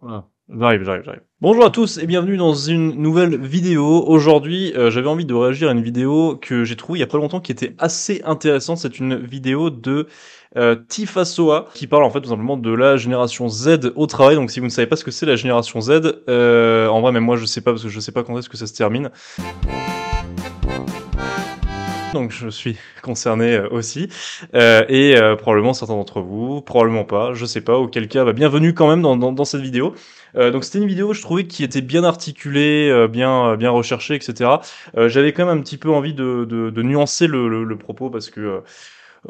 Voilà. J'arrive, j'arrive, j'arrive. Bonjour à tous et bienvenue dans une nouvelle vidéo. Aujourd'hui, euh, j'avais envie de réagir à une vidéo que j'ai trouvée il y a pas longtemps qui était assez intéressante. C'est une vidéo de euh, Tifasoa qui parle en fait tout simplement de la génération Z au travail. Donc si vous ne savez pas ce que c'est la génération Z, euh, en vrai même moi je sais pas parce que je sais pas quand est-ce que ça se termine donc je suis concerné euh, aussi, euh, et euh, probablement certains d'entre vous, probablement pas, je sais pas, auquel cas, bah, bienvenue quand même dans, cette vidéo. donc c'était une vidéo, je trouvais, qui était bien articulée, bien bien recherchée, etc. J'avais quand même un petit peu envie de, de, de nuancer le, propos parce que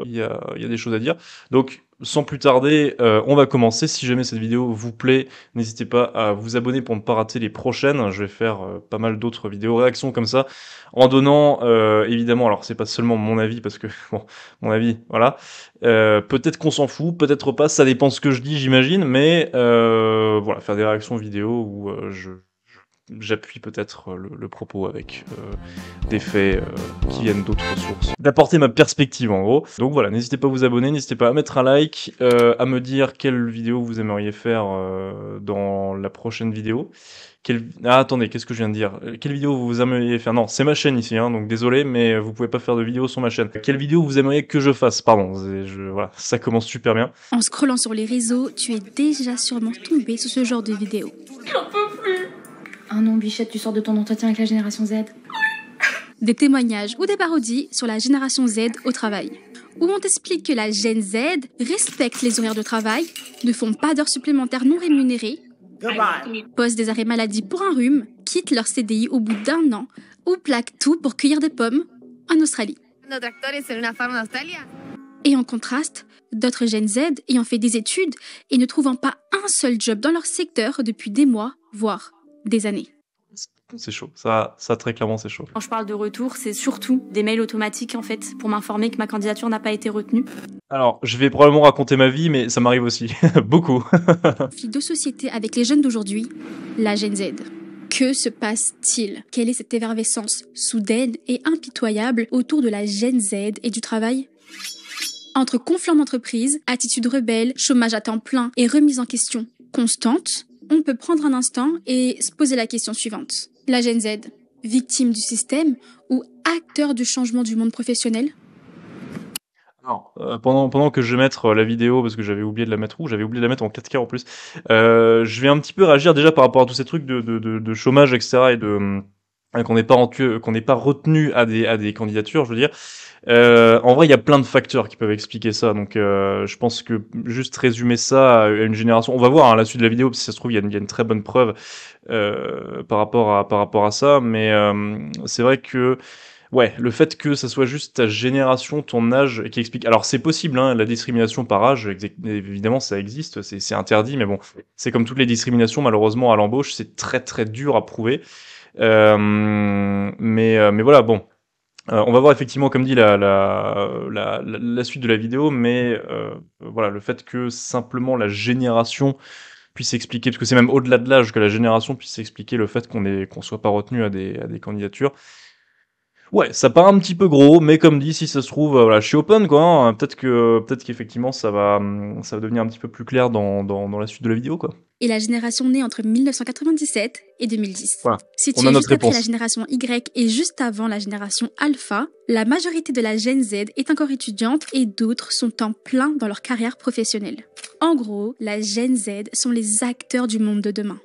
il y, a, y a des choses à dire. Donc sans plus tarder, euh, on va commencer. Si jamais cette vidéo vous plaît, n'hésitez pas à vous abonner pour ne pas rater les prochaines. Je vais faire euh, pas mal d'autres vidéos réactions comme ça, en donnant euh, évidemment, alors c'est pas seulement mon avis parce que bon, mon avis, voilà. peut-être qu'on s'en fout, peut-être pas. Ça dépend de ce que je dis, j'imagine. Mais voilà, faire des réactions vidéo où je j'appuie peut-être euh, le, propos avec euh, des faits euh, qui viennent d'autres sources. D'apporter ma perspective en gros. Donc voilà, n'hésitez pas à vous abonner, n'hésitez pas à mettre un like, à me dire quelle vidéo vous aimeriez faire dans la prochaine vidéo. Quelle... Ah attendez, qu'est-ce que je viens de dire Quelle vidéo vous aimeriez faire Non, c'est ma chaîne ici, hein, donc désolé, mais vous pouvez pas faire de vidéo sur ma chaîne. Quelle vidéo vous aimeriez que je fasse Pardon, je... voilà, ça commence super bien. En scrollant sur les réseaux, tu es déjà sûrement tombé sur ce genre de vidéo. Ah non, Bichette, tu sors de ton entretien avec la génération Z. Des témoignages ou des parodies sur la génération Z au travail. Où on t'explique que la Gen Z respecte les horaires de travail, ne font pas d'heures supplémentaires non rémunérées, posent des arrêts maladie pour un rhume, quittent leur CDI au bout d'un an ou plaquent tout pour cueillir des pommes en Australie. Et en contraste, d'autres Gen Z ayant fait des études et ne trouvant pas un seul job dans leur secteur depuis des mois, voire des années. C'est chaud, ça, ça très clairement c'est chaud. Quand je parle de retour, c'est surtout des mails automatiques en fait pour m'informer que ma candidature n'a pas été retenue. Alors, je vais probablement raconter ma vie, mais ça m'arrive aussi, beaucoup. Fille de société avec les jeunes d'aujourd'hui, la Gen Z. Que se passe-t-il Quelle est cette évervescence soudaine et impitoyable autour de la Gen Z et du travail Entre conflits d'entreprise, attitude rebelle, chômage à temps plein et remise en question constante, on peut prendre un instant et se poser la question suivante. La Gen Z, victime du système ou acteur du changement du monde professionnel euh, pendant, pendant que je vais mettre euh, la vidéo, parce que j'avais oublié de la mettre où, j'avais oublié de la mettre en 4K en plus, euh, je vais un petit peu réagir déjà par rapport à tous ces trucs de, de, de chômage, etc. et de qu'on n'est pas qu'on n'est pas retenu à des à des candidatures je veux dire euh, en vrai, il y a plein de facteurs qui peuvent expliquer ça. Donc, euh, je pense que juste résumer ça à une génération, on va voir à hein, la suite de la vidéo, si ça se trouve, il y, a une très bonne preuve euh, par rapport à par rapport à ça. Mais euh, c'est vrai que ouais, le fait que ça soit juste ta génération, ton âge qui explique. Alors c'est possible, hein, la discrimination par âge, évidemment ça existe, c'est interdit, mais bon, c'est comme toutes les discriminations malheureusement à l'embauche, c'est très très dur à prouver. Euh, mais euh, mais voilà, bon, euh, on va voir effectivement, comme dit, la, la, la, la suite de la vidéo, mais euh, voilà, le fait que simplement la génération puisse expliquer, parce que c'est même au-delà de l'âge que la génération puisse expliquer le fait qu'on qu'on soit pas retenu à des, à des candidatures, Ouais, ça part un petit peu gros, mais comme dit, si ça se trouve, euh, voilà, je suis open, quoi. Hein. peut-être que, peut-être qu'effectivement, ça va, ça va devenir un petit peu plus clair dans, la suite de la vidéo, quoi. Et la génération née entre 1997 et 2010. Voilà. Si tu notre juste après la génération Y et juste avant la génération Alpha, la majorité de la Gen Z est encore étudiante et d'autres sont en plein dans leur carrière professionnelle. En gros, la Gen Z sont les acteurs du monde de demain.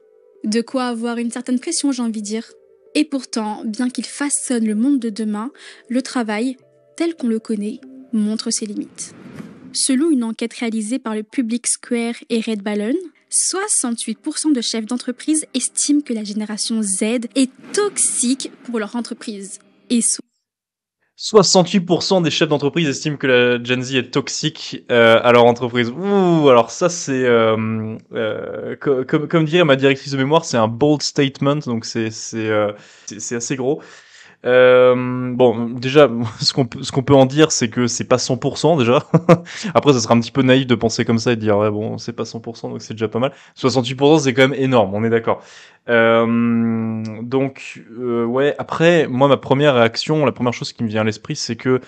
De quoi avoir une certaine pression, j'ai envie de dire. Et pourtant, bien qu'il façonne le monde de demain, le travail, tel qu'on le connaît, montre ses limites. Selon une enquête réalisée par le Public Square et Red Ballon, 68% de chefs d'entreprise estiment que la génération Z est toxique pour leur entreprise. Et 68% des chefs d'entreprise estiment que la Gen Z est toxique euh, à leur entreprise. Ouh, alors ça c'est, euh, euh, comme, comme dirait ma directrice de mémoire, c'est un bold statement, donc c'est c'est c'est assez gros. Euh, bon, déjà, ce qu'on peut, ce qu'on peut en dire, c'est que c'est pas 100% déjà. Après, ça sera un petit peu naïf de penser comme ça et de dire ouais bon, c'est pas 100%, donc c'est déjà pas mal. 68%, c'est quand même énorme. On est d'accord. Euh, donc euh, ouais. Après, moi, ma première réaction, la première chose qui me vient à l'esprit, c'est que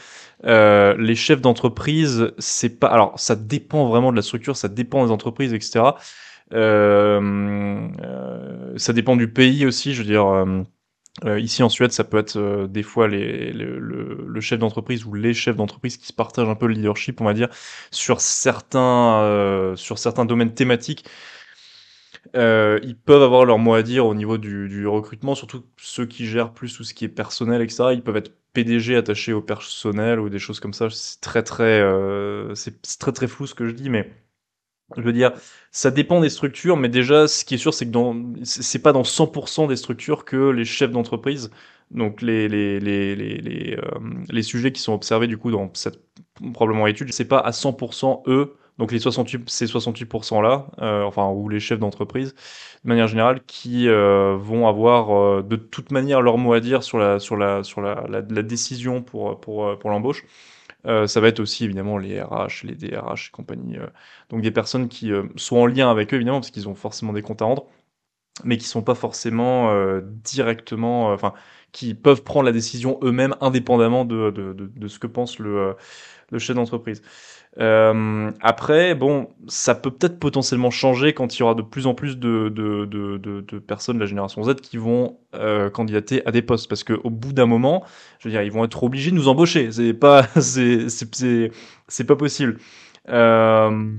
les chefs d'entreprise, c'est pas. Alors, ça dépend vraiment de la structure, ça dépend des entreprises, etc. ça dépend du pays aussi. Je veux dire euh, ici en Suède, ça peut être euh, des fois les, le, le, chef d'entreprise ou les chefs d'entreprise qui se partagent un peu le leadership, on va dire, sur certains, euh, sur certains domaines thématiques. ils peuvent avoir leur mot à dire au niveau du, du, recrutement, surtout ceux qui gèrent plus tout ce qui est personnel, etc. Ils peuvent être PDG attachés au personnel ou des choses comme ça. C'est très très, c'est très très flou ce que je dis, mais je veux dire, ça dépend des structures, mais déjà, ce qui est sûr, c'est que dans, c'est pas dans 100% des structures que les chefs d'entreprise, donc les les les les les, euh, les, sujets qui sont observés du coup dans cette probablement étude, c'est pas à 100% eux, donc les 68 ces 68% là, euh, enfin ou les chefs d'entreprise, de manière générale, qui euh, vont avoir de toute manière leur mot à dire sur la sur la sur la, la décision pour pour pour l'embauche. Euh, ça va être aussi évidemment les RH, les DRH et compagnie. Euh. donc des personnes qui euh, sont en lien avec eux évidemment parce qu'ils ont forcément des comptes à rendre, mais qui sont pas forcément directement, enfin qui peuvent prendre la décision eux-mêmes indépendamment de, de, de, ce que pense le de chef d'entreprise. Euh, après, bon, ça peut peut-être potentiellement changer quand il y aura de plus en plus de, de, de, personnes de la génération Z qui vont euh, candidater à des postes, parce qu'au bout d'un moment, je veux dire, ils vont être obligés de nous embaucher. C'est pas, c'est, c'est pas possible. Euh,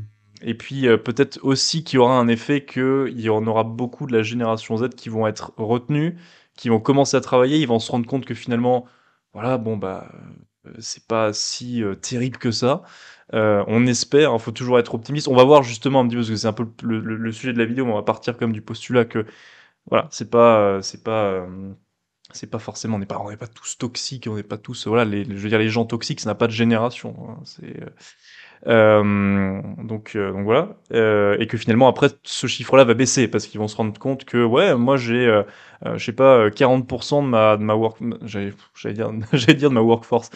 et puis peut-être aussi qu'il y aura un effet qu'il y en aura beaucoup de la génération Z qui vont être retenus, qui vont commencer à travailler, ils vont se rendre compte que finalement, voilà, bon bah euh, c'est pas si euh, terrible que ça. Euh, on espère, il hein, faut toujours être optimiste. On va voir justement un petit peu parce que c'est un peu le, le, sujet de la vidéo, mais on va partir comme du postulat que voilà, c'est pas euh, c'est pas c'est pas forcément on n'est pas on n'est pas tous toxiques, on n'est pas tous voilà les, je veux dire les gens toxiques, ça n'a pas de génération. Hein. c'est euh, donc, euh, donc voilà, euh, et que finalement après ce chiffre-là va baisser parce qu'ils vont se rendre compte que ouais, moi j'ai, je sais pas, 40% de ma de ma work, j'allais dire, j'allais dire de ma workforce.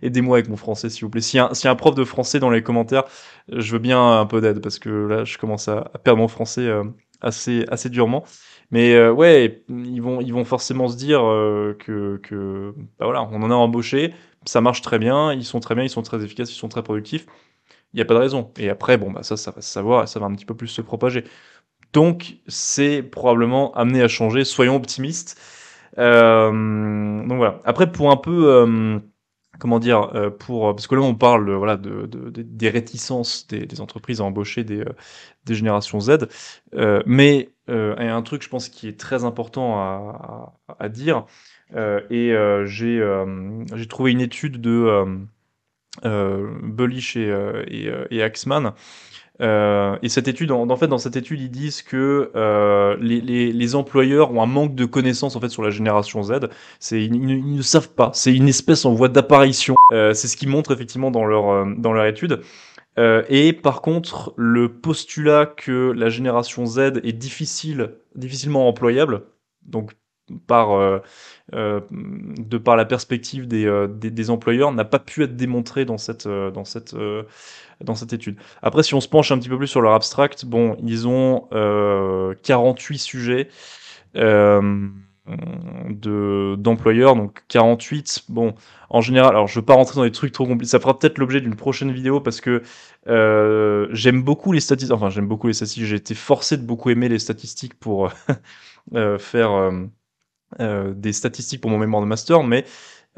Aidez-moi avec mon français s'il vous plaît. Si y a un prof de français dans les commentaires, je veux bien un peu d'aide parce que là je commence à, perdre mon français assez assez durement. Mais ouais, ils vont ils vont forcément se dire que que bah voilà, on en a embauché, ça marche très bien, ils sont très bien, ils sont très efficaces, ils sont très productifs. Il n'y a pas de raison. Et après, bon, bah ça, ça va se savoir et ça va un petit peu plus se propager. Donc, c'est probablement amené à changer. Soyons optimistes. Euh, donc voilà. Après, pour un peu, euh, comment dire, euh, pour parce que là on parle voilà de, des réticences des, entreprises à embaucher des, des générations Z, mais il y a un truc, je pense, qui est très important à, à dire, euh, et euh, euh, j'ai trouvé une étude de Bullish et, et, et Axman. Euh, et cette étude, en, fait, dans cette étude, ils disent que euh, les, les, les, employeurs ont un manque de connaissances en fait sur la génération Z. C'est ils, ne savent pas. C'est une espèce en voie d'apparition. Euh, c'est ce qu'ils montrent effectivement dans leur dans leur étude. et par contre, le postulat que la génération Z est difficile, difficilement employable, donc par euh, euh, de par la perspective euh, des, des, employeurs n'a pas pu être démontré dans cette euh, dans cette dans cette étude. Après, si on se penche un petit peu plus sur leur abstract, bon, ils ont 48 sujets de d'employeurs donc 48 bon en général alors je veux pas rentrer dans des trucs trop compliqués ça fera peut-être l'objet d'une prochaine vidéo parce que euh, j'aime beaucoup les statistiques enfin j'aime beaucoup les statistiques j'ai été forcé de beaucoup aimer les statistiques pour euh, faire euh, des statistiques pour mon mémoire de master, mais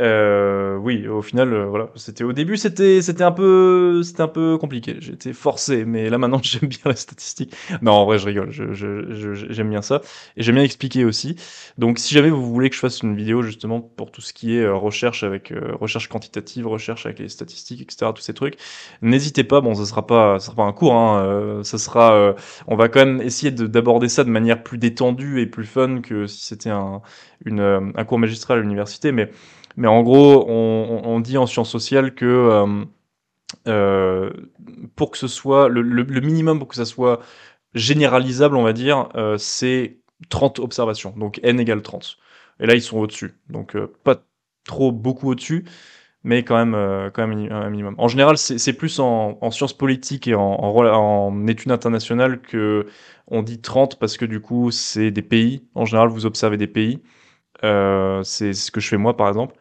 euh, oui, au final, euh, voilà, c'était au début, c'était c'était un peu c'était un peu compliqué. J'étais forcé, mais là maintenant j'aime bien les statistiques. Non, en vrai, je rigole. Je, je, j'aime bien ça et j'aime bien expliquer aussi. Donc, si jamais vous voulez que je fasse une vidéo justement pour tout ce qui est euh, recherche avec euh, recherche quantitative, recherche avec les statistiques, etc., tous ces trucs, n'hésitez pas. Bon, ça sera pas ça sera pas un cours. Hein, ça sera, on va quand même essayer de, d'aborder ça de manière plus détendue et plus fun que si c'était un une, un cours magistral à l'université, mais mais en gros, on, dit en sciences sociales que euh, euh, pour que ce soit le, minimum pour que ça soit généralisable, on va dire, euh, c'est 30 observations. Donc n égale 30. Et là, ils sont au-dessus. Donc pas trop beaucoup au-dessus, mais quand même, quand même un minimum. En général, c'est plus en, sciences politiques et en, en, études internationales que on dit 30 parce que du coup, c'est des pays. En général, vous observez des pays. c'est ce que je fais moi, par exemple.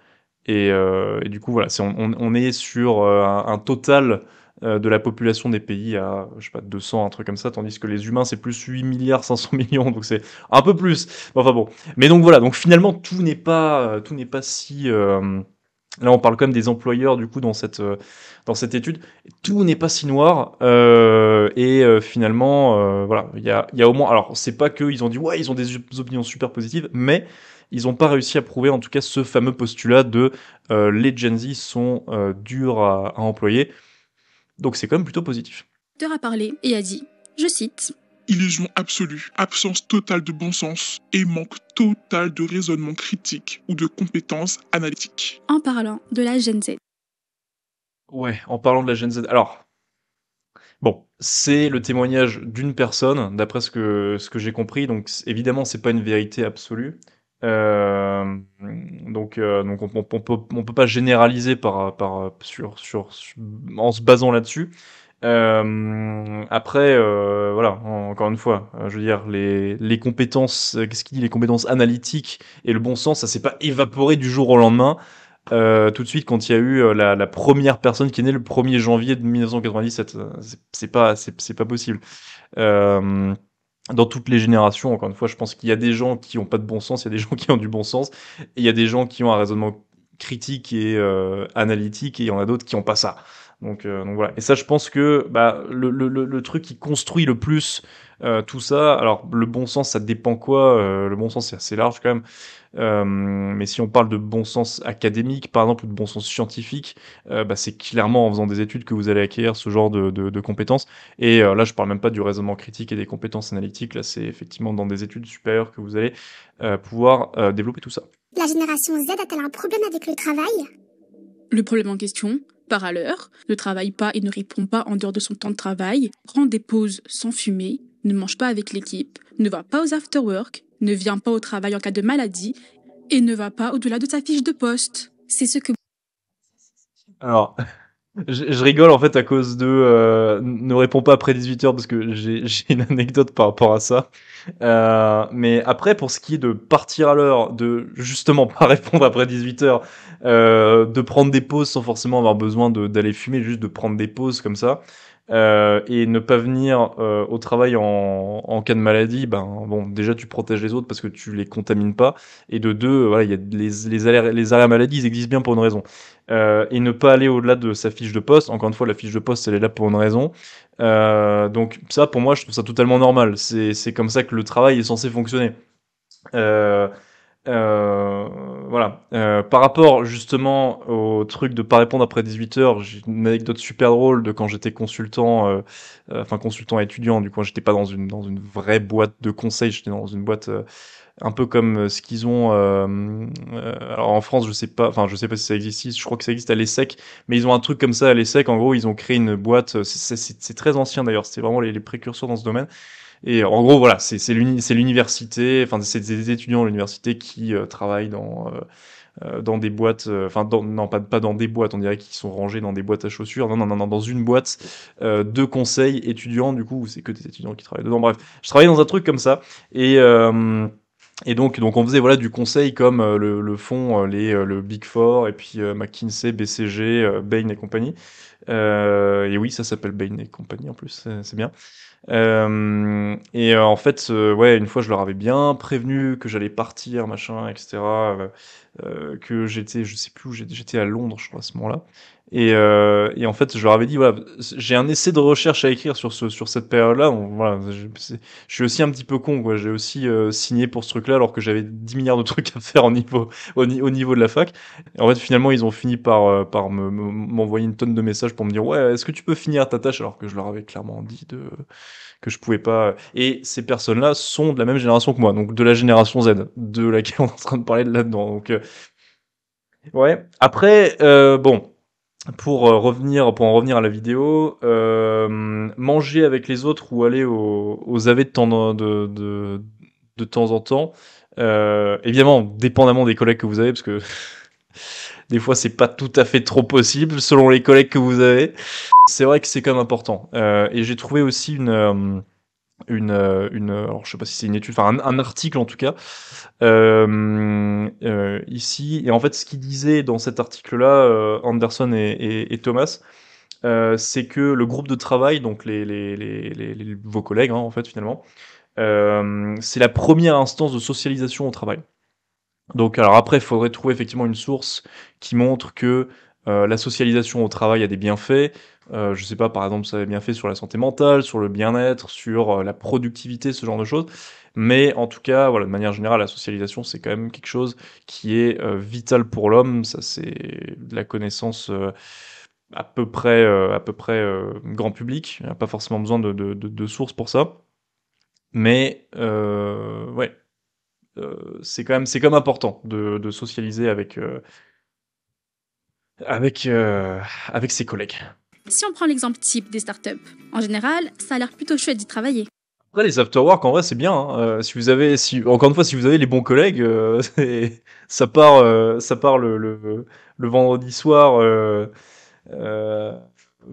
Euh, et, du coup, voilà, on, est sur euh, un, total euh, de la population des pays à, je sais pas, 200, un truc comme ça, tandis que les humains, c'est plus 8 milliards 500 millions, donc c'est un peu plus. Enfin bon. Mais donc voilà, donc finalement, tout n'est pas, tout n'est pas si, Là, on parle quand même des employeurs du coup dans cette dans cette étude. Tout n'est pas si noir et finalement, voilà, il y a, au moins. Alors, c'est pas que ils ont dit ouais, ils ont des opinions super positives, mais ils n'ont pas réussi à prouver en tout cas ce fameux postulat de euh, les Gen Z sont euh, durs à, employer. Donc c'est quand même plutôt positif. Docteur a parlé et a dit, je cite, illusion absolue, absence totale de bon sens et manque total de raisonnement critique ou de compétences analytiques. En parlant de la Gen Z. Ouais, en parlant de la Gen Z. Alors, bon, c'est le témoignage d'une personne, d'après ce que, ce que j'ai compris, donc évidemment, c'est pas une vérité absolue. Euh, donc, euh, donc on, peut, pas généraliser par, par sur, sur, en se basant là-dessus. Euh, après, euh, voilà, encore une fois, je veux dire les, les compétences, qu'est-ce qu'il dit, les compétences analytiques et le bon sens, ça s'est pas évaporé du jour au lendemain. tout de suite quand il y a eu la, la, première personne qui est née le 1er janvier de 1997 c'est pas c'est pas possible euh, dans toutes les générations, encore une fois, je pense qu'il y a des gens qui ont pas de bon sens, il y a des gens qui ont du bon sens, et il y a des gens qui ont un raisonnement critique et euh, analytique, et il y en a d'autres qui ont pas ça. Donc, euh, donc, voilà. Et ça, je pense que bah, le, truc qui construit le plus euh, tout ça, alors le bon sens, ça dépend quoi Le bon sens, c'est assez large quand même. Euh, mais si on parle de bon sens académique, par exemple, ou de bon sens scientifique, euh, bah, c'est clairement en faisant des études que vous allez acquérir ce genre de, compétences. Et euh, là, je parle même pas du raisonnement critique et des compétences analytiques. Là, c'est effectivement dans des études supérieures que vous allez pouvoir développer tout ça. La génération Z a-t-elle un problème avec le travail Le problème en question, par à l'heure, ne travaille pas et ne répond pas en dehors de son temps de travail, prend des pauses sans fumer, ne mange pas avec l'équipe, ne va pas aux after-work, ne vient pas au travail en cas de maladie et ne va pas au-delà de sa fiche de poste. C'est ce que... Alors, je, rigole en fait à cause de euh, ne réponds pas après 18h parce que j'ai une anecdote par rapport à ça. Euh, mais après, pour ce qui est de partir à l'heure, de justement pas répondre après 18h, euh, de prendre des pauses sans forcément avoir besoin d'aller fumer, juste de prendre des pauses comme ça, euh, et ne pas venir euh, au travail en, cas de maladie, ben bon, déjà tu protèges les autres parce que tu les contamines pas, et de deux, voilà, il y a les, les alertes, les maladie, ils existent bien pour une raison, euh, et ne pas aller au-delà de sa fiche de poste. Encore une fois, la fiche de poste, elle est là pour une raison. donc ça, pour moi, je trouve ça totalement normal. C'est c'est comme ça que le travail est censé fonctionner. Euh, euh, voilà. Euh, par rapport justement au truc de pas répondre après 18 heures, j'ai une anecdote super drôle de quand j'étais consultant, euh, euh enfin consultant étudiant. Du coup, j'étais pas dans une dans une vraie boîte de conseil, j'étais dans une boîte euh, un peu comme ce qu'ils ont. alors en France, je sais pas, enfin je sais pas si ça existe. Je crois que ça existe à l'ESSEC, mais ils ont un truc comme ça à l'ESSEC. En gros, ils ont créé une boîte. C'est très ancien d'ailleurs. C'était vraiment les précurseurs dans ce domaine et euh, en gros, voilà, c'est l'université, enfin, c'est des étudiants à l'université qui euh, travaillent dans, euh, euh, dans des boîtes, enfin, non, pas, dans des boîtes, on dirait qu'ils sont rangés dans des boîtes à chaussures, non, non, non, non dans une boîte de conseils étudiants, du coup, c'est que des étudiants qui travaillent dedans. Bref, je travaillais dans un truc comme ça, et. Euh, et donc, donc on faisait voilà du conseil comme euh, le, le font euh, les, euh, le Big Four et puis McKinsey, BCG, Bain et compagnie. et oui, ça s'appelle Bain et compagnie en plus, c'est bien. et en fait, ouais, une fois je leur avais bien prévenu que j'allais partir, machin, etc. que j'étais, je sais plus où j'étais, à Londres, je crois à ce moment-là. Et, euh, et en fait, je leur avais dit voilà, j'ai un essai de recherche à écrire sur ce sur cette période-là. Voilà, je, suis aussi un petit peu con, quoi. J'ai aussi euh, signé pour ce truc-là alors que j'avais 10 milliards de trucs à faire au niveau au, niveau de la fac. Et en fait, finalement, ils ont fini par euh, par m'envoyer me, une tonne de messages pour me dire ouais, est-ce que tu peux finir ta tâche alors que je leur avais clairement dit de que je pouvais pas. Et ces personnes-là sont de la même génération que moi, donc de la génération Z, de laquelle on est en train de parler là-dedans. Donc euh, ouais. Après, bon pour euh, revenir pour en revenir à la vidéo, euh, manger avec les autres ou aller aux, aux AV de temps, de, de, temps en temps, euh, évidemment, dépendamment des collègues que vous avez, parce que des fois c'est pas tout à fait trop possible selon les collègues que vous avez. C'est vrai que c'est quand même important. Euh, et j'ai trouvé aussi une une, euh, une euh, alors je sais pas si c'est une étude, enfin un, article en tout cas euh, ici. Et en fait, ce qu'il disait dans cet article-là, Anderson et, Thomas, c'est que le groupe de travail, donc les, les, les, les vos collègues hein, en fait finalement, c'est la première instance de socialisation au travail. Donc alors après, il faudrait trouver effectivement une source qui montre que euh, la socialisation au travail a des bienfaits. Euh, je ne sais pas, par exemple, ça a des bienfaits sur la santé mentale, sur le bien-être, sur euh, la productivité, ce genre de choses. Mais en tout cas, voilà, de manière générale, la socialisation, c'est quand même quelque chose qui est vital pour l'homme. Ça, c'est de la connaissance à peu près, à peu près grand public. Il n'y a pas forcément besoin de, sources pour ça. Mais ouais, c'est quand même c'est important de, socialiser avec avec, euh, avec ses collègues. Si on prend l'exemple type des startups, en général, ça a l'air plutôt chouette d'y travailler. Après, les work en vrai, c'est bien. Hein. Euh, si vous avez, si, encore une fois, si vous avez les bons collègues, euh, ça part, ça part le, le, vendredi soir,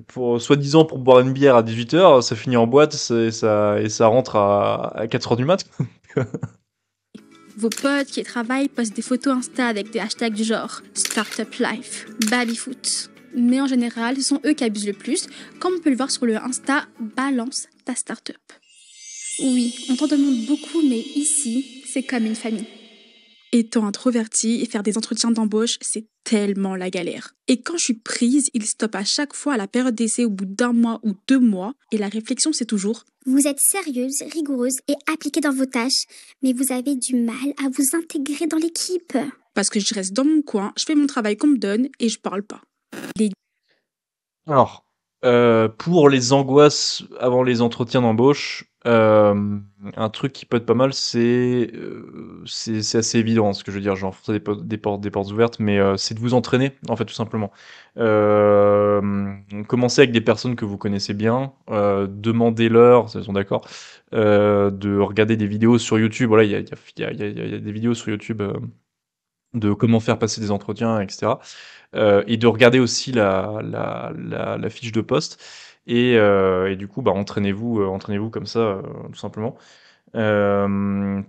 pour, soi-disant pour boire une bière à 18h, ça finit en boîte et ça, et ça rentre à, à 4h du mat. Vos potes qui travaillent postent des photos Insta avec des hashtags du genre Startup Life, Babyfoot. Mais en général, ce sont eux qui abusent le plus, comme on peut le voir sur le Insta Balance ta startup. Oui, on t'en demande beaucoup, mais ici, c'est comme une famille étant introvertie et faire des entretiens d'embauche, c'est tellement la galère. Et quand je suis prise, il stoppe à chaque fois à la période d'essai au bout d'un mois ou deux mois, et la réflexion c'est toujours Vous êtes sérieuse, rigoureuse et appliquée dans vos tâches, mais vous avez du mal à vous intégrer dans l'équipe. Parce que je reste dans mon coin, je fais mon travail qu'on me donne et je parle pas. Alors, euh, pour les angoisses avant les entretiens d'embauche, euh, un truc qui peut être pas mal, c'est euh, c'est assez évident. Ce que je veux dire, genre des, des portes des portes ouvertes, mais euh, c'est de vous entraîner en fait tout simplement. commencez avec des personnes que vous connaissez bien, demandez-leur, si elles sont d'accord, de regarder des vidéos sur YouTube. Voilà, il y a, y, y a, des vidéos sur YouTube de comment faire passer des entretiens, etc. Euh, et de regarder aussi la, fiche de poste. Euh, et, du coup, bah, entraînez-vous, euh, entraînez-vous comme ça, tout simplement,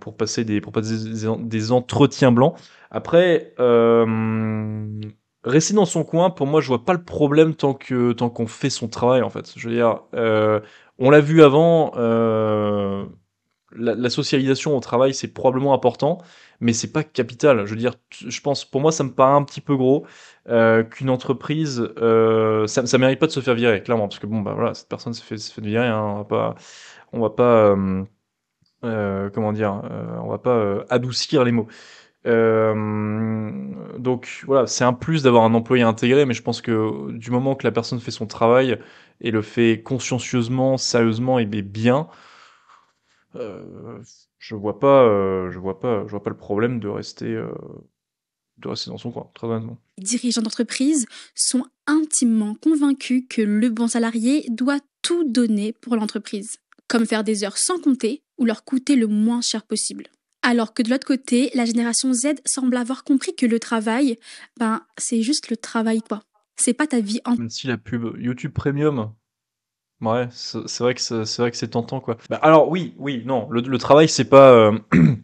pour passer des, pour des, entretiens blancs. Après, rester dans son coin, pour moi, je vois pas le problème tant que tant qu'on fait son travail, en fait. Je veux dire, on l'a vu avant, la socialisation au travail, c'est probablement important mais c'est pas capital. Je veux dire, je pense, pour moi, ça me paraît un petit peu gros euh, qu'une entreprise, euh, ça, ça mérite pas de se faire virer, clairement, parce que bon, bah voilà, cette personne s'est fait, fait, virer, hein, on va pas, on va pas, euh, comment dire, on va pas adoucir les mots. donc voilà, c'est un plus d'avoir un employé intégré, mais je pense que du moment que la personne fait son travail et le fait consciencieusement, sérieusement et bien, euh, je vois pas, euh, je vois pas, je vois pas le problème de rester, euh, de dans son coin, très honnêtement. Les dirigeants d'entreprise sont intimement convaincus que le bon salarié doit tout donner pour l'entreprise, comme faire des heures sans compter ou leur coûter le moins cher possible. Alors que de l'autre côté, la génération Z semble avoir compris que le travail, ben, c'est juste le travail, quoi. C'est pas ta vie en. Même si la pub YouTube Premium Ouais, c'est vrai que c'est vrai que c'est tentant quoi. Bah, alors oui, oui, non, le, travail c'est pas euh,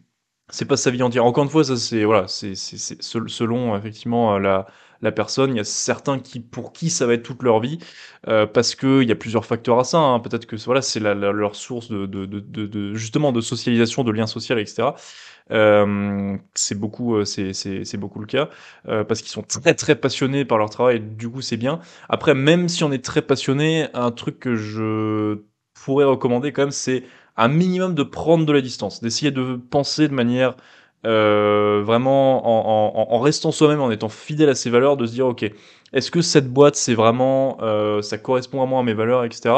c'est pas sa vie entière. Encore une fois, ça c'est voilà, c'est selon effectivement euh, la la personne. Il y a certains qui pour qui ça va être toute leur vie euh, parce que il y a plusieurs facteurs à ça. Hein. Peut-être que voilà, c'est leur source de, de, de, justement de socialisation, de lien social, etc. Euh, c'est beaucoup, euh, c'est, c'est, beaucoup le cas euh, parce qu'ils sont très très passionnés par leur travail. du coup, c'est bien. Après, même si on est très passionné, un truc que je pourrais recommander quand même, c'est un minimum de prendre de la distance, d'essayer de penser de manière euh, vraiment en, en, en restant soi-même, en étant fidèle à ses valeurs, de se dire ok, est-ce que cette boîte c'est vraiment, ça correspond vraiment à mes valeurs, etc.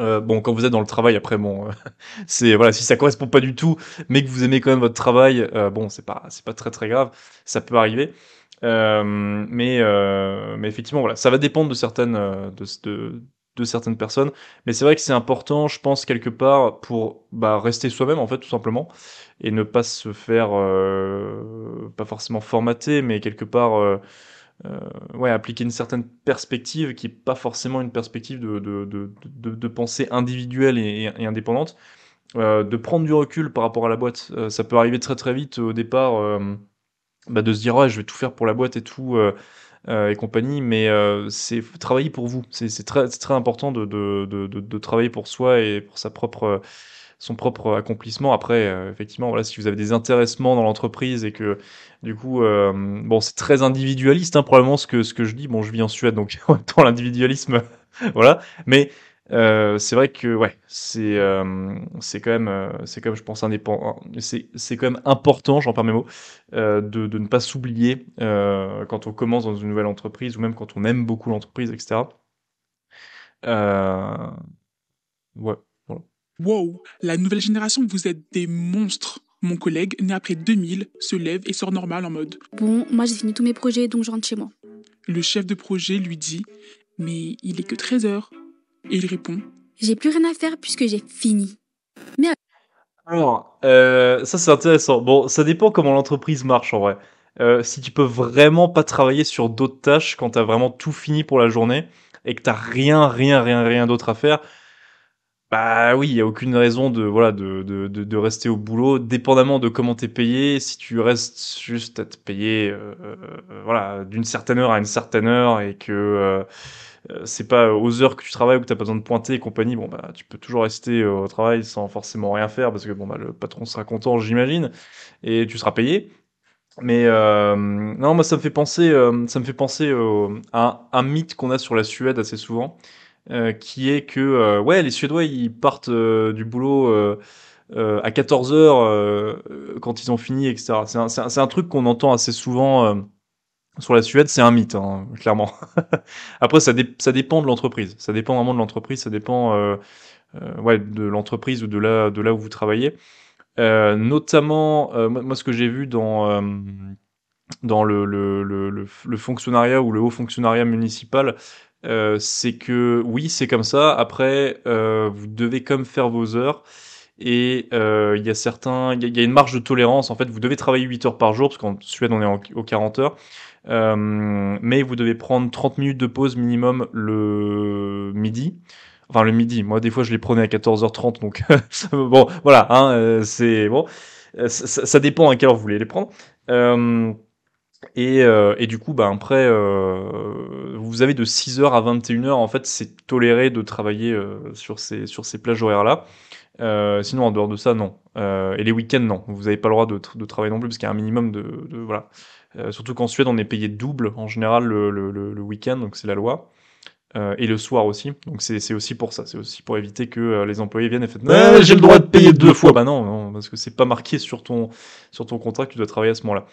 Euh, bon, quand vous êtes dans le travail, après, bon, euh, c'est voilà, si ça correspond pas du tout, mais que vous aimez quand même votre travail, euh, bon, c'est pas, c'est pas très très grave, ça peut arriver. Euh, mais, mais effectivement, voilà, ça va dépendre de certaines, de, de, de certaines personnes. Mais c'est vrai que c'est important, je pense quelque part, pour bah, rester soi-même en fait, tout simplement, et ne pas se faire, pas forcément formater, mais quelque part euh, ouais, appliquer une certaine perspective qui n'est pas forcément une perspective de, de, de, de, pensée individuelle et, et indépendante. Euh, de prendre du recul par rapport à la boîte. Euh, ça peut arriver très très vite au départ bah, de se dire ouais, je vais tout faire pour la boîte et tout et compagnie, mais c'est travailler pour vous. C'est très, très important de, de, de, de, travailler pour soi et pour sa propre son propre accomplissement. Après, euh, effectivement, voilà, si vous avez des intéressements dans l'entreprise et que du coup, euh, bon, c'est très individualiste, hein, probablement ce que ce que je dis. Bon, je vis en Suède, donc dans l'individualisme, voilà. Mais euh, c'est vrai que ouais, c'est c'est quand même c'est comme je pense indépendant, c'est c'est quand même important, j'en perds mes mots, de de ne pas s'oublier quand on commence dans une nouvelle entreprise ou même quand on aime beaucoup l'entreprise, etc. Euh, ouais, Wow, la nouvelle génération, vous êtes des monstres. Mon collègue, né après 2000, se lève et sort normal en mode Bon, moi j'ai fini tous mes projets donc je rentre chez moi. Le chef de projet lui dit Mais il est que 13 heures. Et il répond J'ai plus rien à faire puisque j'ai fini. Mais. Alors, euh, ça c'est intéressant. Bon, ça dépend comment l'entreprise marche en vrai. Euh, si tu peux vraiment pas travailler sur d'autres tâches quand t'as vraiment tout fini pour la journée et que t'as rien, rien, rien, rien d'autre à faire, bah oui, il y a aucune raison de voilà de, de, de, rester au boulot, dépendamment de comment es payé. Si tu restes juste à te payer, euh, euh, voilà, d'une certaine heure à une certaine heure et que euh, c'est pas aux heures que tu travailles ou que t'as pas besoin de pointer et compagnie, bon bah tu peux toujours rester au travail sans forcément rien faire parce que bon bah le patron sera content, j'imagine, et tu seras payé. Mais non, moi ça me fait penser, ça me fait penser à un mythe qu'on a sur la Suède assez souvent, euh, qui est que euh, ouais, les Suédois ils partent euh, du boulot. à 14 heures quand ils ont fini etc c'est un, un, un, truc qu'on entend assez souvent sur la Suède, c'est un mythe, hein, clairement. Après, ça, dé ça dépend de l'entreprise. Ça dépend vraiment de l'entreprise. Ça dépend ouais, de l'entreprise ou de là, de là où vous travaillez. notamment, moi, ce que j'ai vu dans dans le, le, le, le, fonctionnariat ou le haut fonctionnariat municipal, euh, c'est que oui, c'est comme ça. Après, euh, vous devez comme faire vos heures. Et euh, il y a certains, il y, a une marge de tolérance. En fait, vous devez travailler 8 heures par jour, parce qu'en Suède, on est aux 40 heures. Euh, mais vous devez prendre 30 minutes de pause minimum le midi. Enfin, le midi. Moi, des fois, je les prenais à 14h30. Donc, bon, voilà. Hein, c'est bon. Ça, ça, dépend à quelle heure vous voulez les prendre. Euh, et, euh, et, du coup, bah, après, euh, vous avez de 6h à 21h, en fait, c'est toléré de travailler euh, sur, ces, sur ces plages horaires-là. sinon, en dehors de ça, non. et les week-ends, non. Vous n'avez pas le droit de, de, travailler non plus, parce qu'il y a un minimum de... de voilà. surtout qu'en Suède, on est payé double, en général, le, le, le week-end, donc c'est la loi. et le soir aussi. Donc c'est aussi pour ça. C'est aussi pour éviter que les employés viennent et fassent ah, J'ai le droit de payer deux fois !» Bah non, non parce que c'est pas marqué sur ton, sur ton contrat que tu dois travailler à ce moment-là.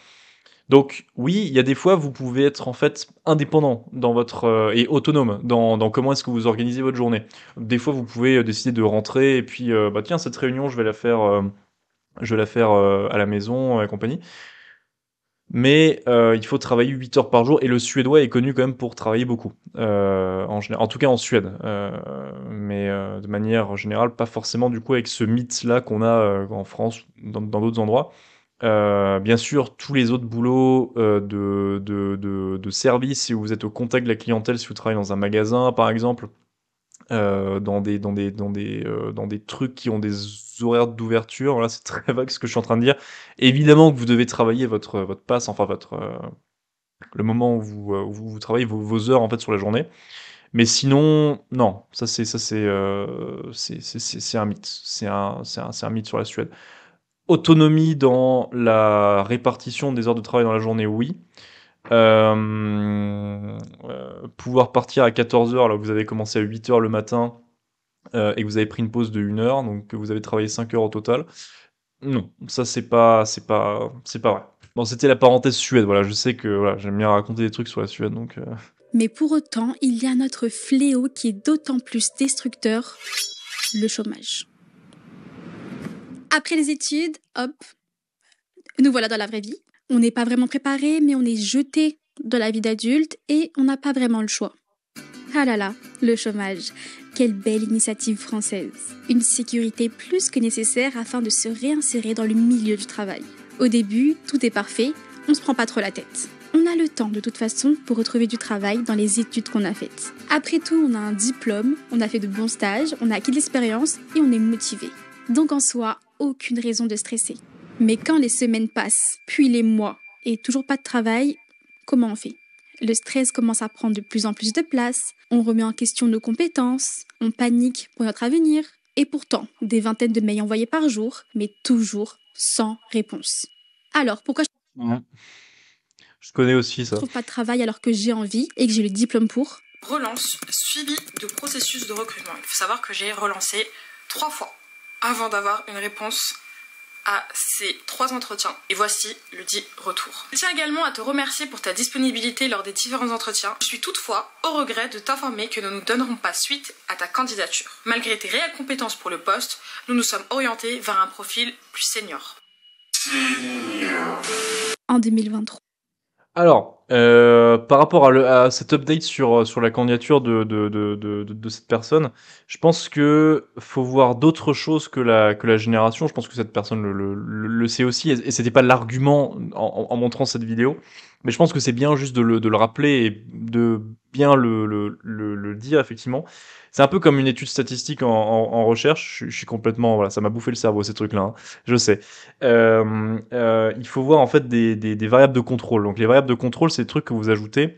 Donc oui, il y a des fois vous pouvez être en fait indépendant dans votre euh, et autonome dans, comment est-ce que vous organisez votre journée. Des fois vous pouvez euh, décider de rentrer et puis euh, bah, tiens cette réunion je vais la faire je la faire à la maison et compagnie. Mais il faut travailler 8 heures par jour et le suédois est connu quand même pour travailler beaucoup en en tout cas en Suède, mais de manière générale pas forcément du coup avec ce mythe là qu'on a en France dans d'autres endroits euh, bien sûr, tous les autres boulots euh, de, de, de, de, service, si vous êtes au contact de la clientèle, si vous travaillez dans un magasin, par exemple, euh, dans, des, dans, des, dans, des, euh, dans des trucs qui ont des horaires d'ouverture, voilà c'est très vague ce que je suis en train de dire. Évidemment que vous devez travailler votre, votre passe, enfin votre, euh, le moment où vous, vous travaillez vos, heures en fait sur la journée. Mais sinon, non, ça c'est ça c'est c'est un mythe, c'est un, un, un mythe sur la Suède autonomie dans la répartition des heures de travail dans la journée, oui. Euh, euh, pouvoir partir à 14h alors que vous avez commencé à 8h le matin euh, et que vous avez pris une pause de 1 heure, donc que vous avez travaillé 5 heures au total. Non, ça c'est pas c'est pas c'est pas vrai. Bon, c'était la parenthèse Suède. Voilà, je sais que voilà, j'aime bien raconter des trucs sur la Suède donc Mais pour autant, il y a notre fléau qui est d'autant plus destructeur, le chômage. Après les études, hop, nous voilà dans la vraie vie. On n'est pas vraiment préparé, mais on est jeté dans la vie d'adulte et on n'a pas vraiment le choix. Ah là là, le chômage. Quelle belle initiative française. Une sécurité plus que nécessaire afin de se réinsérer dans le milieu du travail. Au début, tout est parfait, on se prend pas trop la tête. On a le temps de toute façon pour retrouver du travail dans les études qu'on a faites. Après tout, on a un diplôme, on a fait de bons stages, on a acquis de l'expérience et on est motivé. Donc en soi, aucune raison de stresser. Mais quand les semaines passent, puis les mois, et toujours pas de travail, comment on fait Le stress commence à prendre de plus en plus de place, on remet en question nos compétences, on panique pour notre avenir, et pourtant, des vingtaines de mails envoyés par jour, mais toujours sans réponse. Alors, pourquoi je... Je connais aussi ça. Je trouve pas de travail alors que j'ai envie et que j'ai le diplôme pour. Relance suivi de processus de recrutement. Il faut savoir que j'ai relancé trois fois avant d'avoir une réponse à ces trois entretiens et voici le dit retour. Je tiens également à te remercier pour ta disponibilité lors des différents entretiens. Je suis toutefois au regret de t'informer que nous ne donnerons pas suite à ta candidature. Malgré tes réelles compétences pour le poste, nous nous sommes orientés vers un profil plus senior. En 2023. Alors, euh, par rapport à, cet update sur, euh, sur la candidature de, de, de, de, cette personne, je pense que faut voir d'autres choses que la, que la génération. Je pense que cette personne le, le, le sait aussi, et, ce c'était pas l'argument en, montrant cette vidéo. Mais je pense que c'est bien juste de le, de le, rappeler et de bien le, le, le dire, effectivement. C'est un peu comme une étude statistique en, en, recherche. Je, suis complètement, voilà, ça m'a bouffé le cerveau ces trucs-là. Hein. Je sais. Euh, euh, il faut voir en fait des, des, des, variables de contrôle. Donc les variables de contrôle, c'est des trucs que vous ajoutez.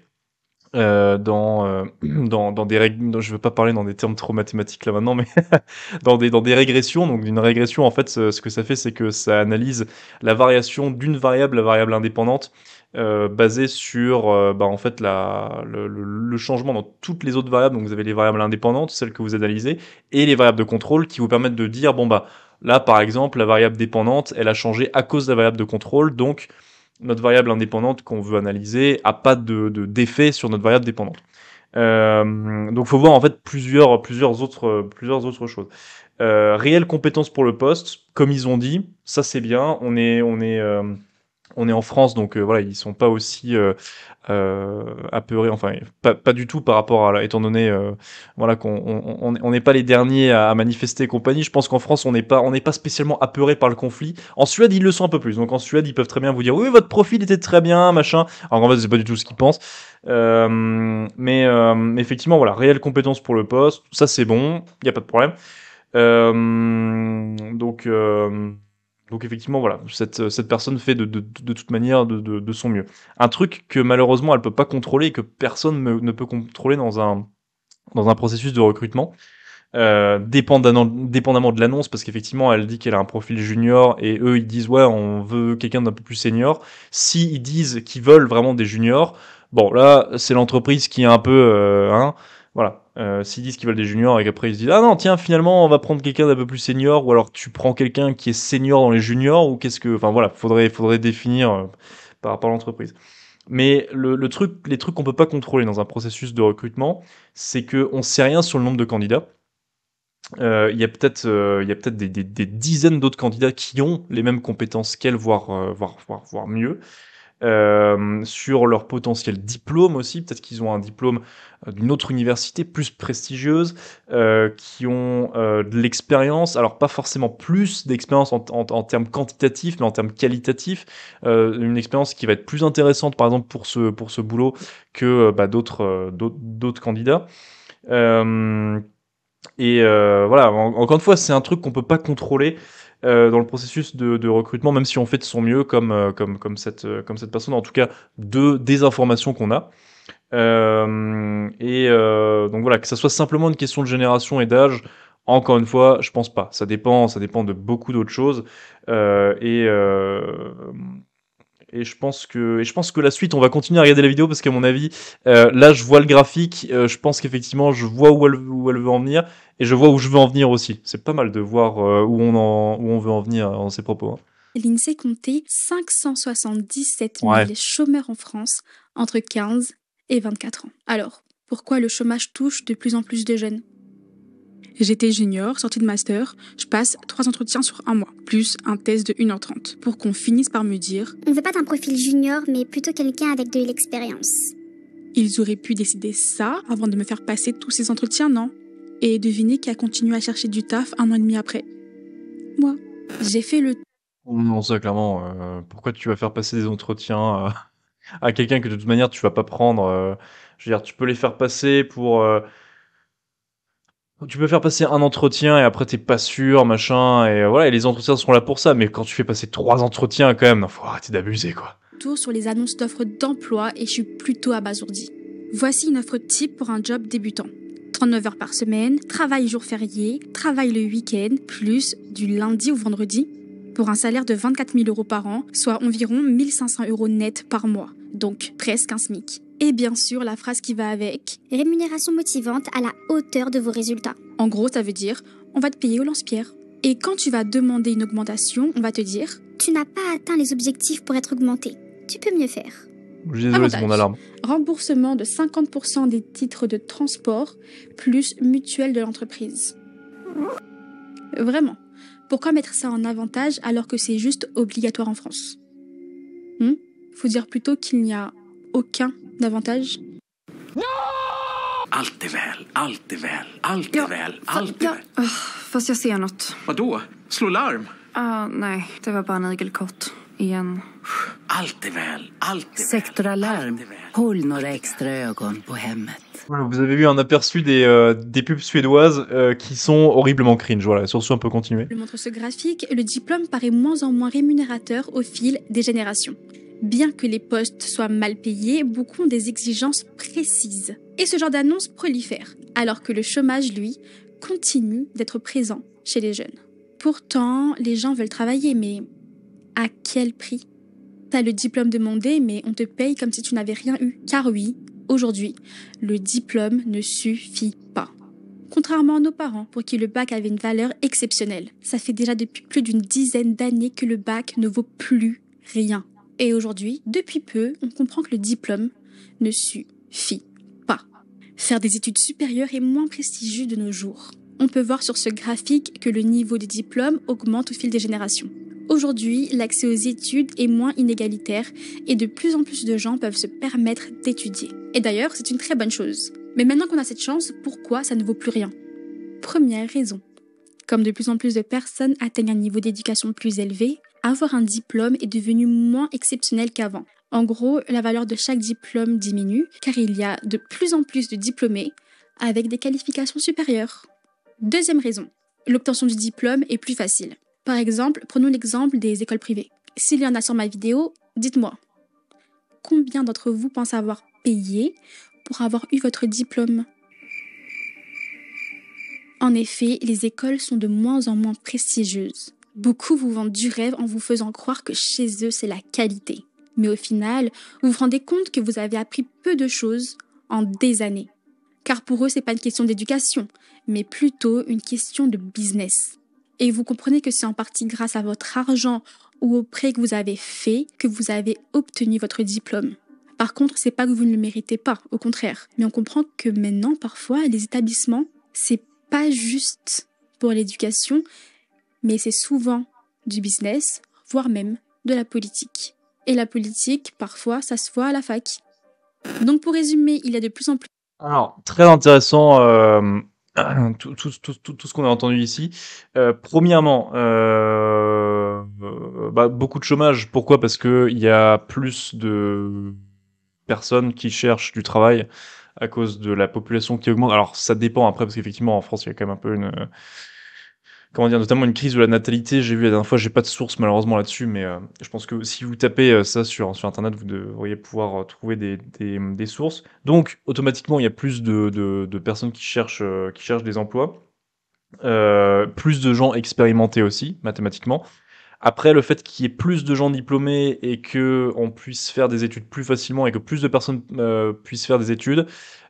Euh, dans, euh, dans dans des règles... je veux pas parler dans des termes trop mathématiques là maintenant mais dans des dans des régressions donc d'une régression en fait ce, que ça fait c'est que ça analyse la variation d'une variable la variable indépendante euh, basé sur euh, bah, en fait la, le, changement dans toutes les autres variables. Donc vous avez les variables indépendantes, celles que vous analysez, et les variables de contrôle qui vous permettent de dire bon bah là par exemple la variable dépendante elle a changé à cause de la variable de contrôle, donc notre variable indépendante qu'on veut analyser a pas de d'effet sur notre variable dépendante. Euh, donc faut voir en fait plusieurs plusieurs autres plusieurs autres choses. Euh, réelle compétence pour le poste, comme ils ont dit, ça c'est bien. On est on est on est en France, donc euh, voilà, ils sont pas aussi euh, euh, apeurés, enfin pas, du tout par rapport à, étant donné, voilà qu'on n'est pas les derniers à, manifester compagnie. Je pense qu'en France, on n'est pas, on n'est pas spécialement apeuré par le conflit. En Suède, ils le sont un peu plus. Donc en Suède, ils peuvent très bien vous dire, oui, votre profil était très bien, machin. Alors en fait, c'est pas du tout ce qu'ils pensent. mais effectivement, voilà, réelle compétence pour le poste, ça c'est bon, il y a pas de problème. donc donc effectivement, voilà, cette, euh, cette personne fait de, de, de toute manière de, de, son mieux. Un truc que malheureusement elle peut pas contrôler et que personne ne, peut contrôler dans un, dans un processus de recrutement, euh, dépendamment, dépendamment de l'annonce, parce qu'effectivement, elle dit qu'elle a un profil junior et eux, ils disent ouais, on veut quelqu'un d'un peu plus senior. Si disent qu'ils veulent vraiment des juniors, bon là, c'est l'entreprise qui est un peu, euh, hein, voilà euh, s'ils disent qu'ils veulent des juniors et qu'après ils se disent ah non tiens finalement on va prendre quelqu'un d'un peu plus senior ou alors tu prends quelqu'un qui est senior dans les juniors ou qu'est-ce que enfin voilà faudrait faudrait définir euh, par rapport à l'entreprise mais le, le, truc les trucs qu'on peut pas contrôler dans un processus de recrutement c'est que on sait rien sur le nombre de candidats euh, il y a peut-être euh, il y a peut-être des, des, dizaines d'autres candidats qui ont les mêmes compétences qu'elles, voire, voire voire voire mieux euh, sur leur potentiel diplôme aussi. Peut-être qu'ils ont un diplôme euh, d'une autre université plus prestigieuse, euh, qui ont de l'expérience, alors pas forcément plus d'expérience en, en, termes quantitatifs, mais en termes qualitatifs, une expérience qui va être plus intéressante, par exemple pour ce pour ce boulot que bah, d'autres d'autres candidats. et voilà, encore une fois, c'est un truc qu'on ne peut pas contrôler. Euh, dans le processus de, de, recrutement, même si on fait de son mieux comme, euh, comme, comme, cette, euh, comme cette personne, en tout cas de, des informations qu'on a. Euh, et euh, donc voilà, que ça soit simplement une question de génération et d'âge, encore une fois, je pense pas. Ça dépend, ça dépend de beaucoup d'autres choses. et et je pense que, je pense que la suite, on va continuer à regarder la vidéo parce qu'à mon avis, euh, là, je vois le graphique. Euh, je pense qu'effectivement, je vois où elle, veut en venir et je vois où je veux en venir aussi. C'est pas mal de voir euh, où on où on veut en venir en ses propos. Hein. L'INSEE comptait 577 000 chômeurs en France entre 15 et 24 ans. Alors, pourquoi le chômage touche de plus en plus de jeunes J'étais junior, sortie de master, je passe trois entretiens sur un mois, plus un test de 1h30, pour qu'on finisse par me dire On veut pas d'un profil junior, mais plutôt quelqu'un avec de l'expérience. Ils auraient pu décider ça avant de me faire passer tous ces entretiens, non Et deviner qui a continué à chercher du taf un mois et demi après. Moi, j'ai fait le... Oh non, ça clairement, euh, pourquoi tu vas faire passer des entretiens euh, à quelqu'un que de toute manière tu vas pas prendre euh, Je veux dire, tu peux les faire passer pour tu peux faire passer un entretien et après t'es pas sûr, machin, et euh, voilà, et les entretiens sont là pour ça, mais quand tu fais passer trois entretiens quand même, faut arrêter d'abuser quoi. Tour sur les annonces d'offres d'emploi et je suis plutôt abasourdi. Voici une offre type pour un job débutant. 39 heures par semaine, travail jour férié, travail le week-end, plus du lundi au vendredi, pour un salaire de 24 000 euros par an, soit environ 1500 euros net par mois, donc presque un SMIC et bien sûr la phrase qui va avec. Rémunération motivante à la hauteur de vos résultats. En gros, ça veut dire on va te payer au lance-pierre. Et quand tu vas demander une augmentation, on va te dire Tu n'as pas atteint les objectifs pour être augmenté. Tu peux mieux faire. Désolé, c'est mon alarme. Remboursement de 50% des titres de transport plus mutuelle de l'entreprise. Vraiment. Pourquoi mettre ça en avantage alors que c'est juste obligatoire en France hmm Faut dire plutôt qu'il n'y a aucun davantage. Allt är er väl, allt är er väl, allt är er ja, väl, allt är ja, väl. Oh, fast jag ser något. Vadå? Slå larm? Ah, nej, det var bara en igelkott. Igen. Allt är väl, allt är Sektor Alarm. Håll några extra ögon på hemmet. vous avez vu un aperçu des, euh, des pubs suédoises euh, qui sont horriblement cringe. Voilà, sur ce, on peut continuer. Je montre ce graphique, le diplôme paraît moins en moins rémunérateur au fil des générations. Bien que les postes soient mal payés, beaucoup ont des exigences précises. Et ce genre d'annonce prolifère, alors que le chômage, lui, continue d'être présent chez les jeunes. Pourtant, les gens veulent travailler, mais à quel prix T'as le diplôme demandé, mais on te paye comme si tu n'avais rien eu. Car oui, aujourd'hui, le diplôme ne suffit pas. Contrairement à nos parents, pour qui le bac avait une valeur exceptionnelle, ça fait déjà depuis plus d'une dizaine d'années que le bac ne vaut plus rien. Et aujourd'hui, depuis peu, on comprend que le diplôme ne suffit pas. Faire des études supérieures est moins prestigieux de nos jours. On peut voir sur ce graphique que le niveau des diplômes augmente au fil des générations. Aujourd'hui, l'accès aux études est moins inégalitaire et de plus en plus de gens peuvent se permettre d'étudier. Et d'ailleurs, c'est une très bonne chose. Mais maintenant qu'on a cette chance, pourquoi ça ne vaut plus rien Première raison. Comme de plus en plus de personnes atteignent un niveau d'éducation plus élevé, avoir un diplôme est devenu moins exceptionnel qu'avant. En gros, la valeur de chaque diplôme diminue car il y a de plus en plus de diplômés avec des qualifications supérieures. Deuxième raison, l'obtention du diplôme est plus facile. Par exemple, prenons l'exemple des écoles privées. S'il y en a sur ma vidéo, dites-moi. Combien d'entre vous pensent avoir payé pour avoir eu votre diplôme en effet, les écoles sont de moins en moins prestigieuses. Beaucoup vous vendent du rêve en vous faisant croire que chez eux c'est la qualité. Mais au final, vous vous rendez compte que vous avez appris peu de choses en des années. Car pour eux, c'est pas une question d'éducation, mais plutôt une question de business. Et vous comprenez que c'est en partie grâce à votre argent ou au prêt que vous avez fait que vous avez obtenu votre diplôme. Par contre, c'est pas que vous ne le méritez pas, au contraire. Mais on comprend que maintenant, parfois, les établissements, c'est pas juste pour l'éducation, mais c'est souvent du business, voire même de la politique. Et la politique, parfois, ça se voit à la fac. Donc pour résumer, il y a de plus en plus... Alors, très intéressant euh, tout, ce qu'on a entendu ici. Euh, premièrement, euh, bah, beaucoup de chômage. Pourquoi Parce qu'il y a plus de personnes qui cherchent du travail à cause de la population qui augmente. Alors ça dépend après parce qu'effectivement en France il y a quand même un peu une comment dire notamment une crise de la natalité. J'ai vu la dernière fois, j'ai pas de source malheureusement là-dessus, mais euh, je pense que si vous tapez euh, ça sur sur internet, vous devriez pouvoir euh, trouver des, des, sources. Donc automatiquement il y a plus de, de, de personnes qui cherchent qui cherchent des emplois. plus de gens expérimentés aussi mathématiquement après, le fait qu'il y ait plus de gens diplômés et que on puisse faire des études plus facilement et que plus de personnes euh, puissent faire des études,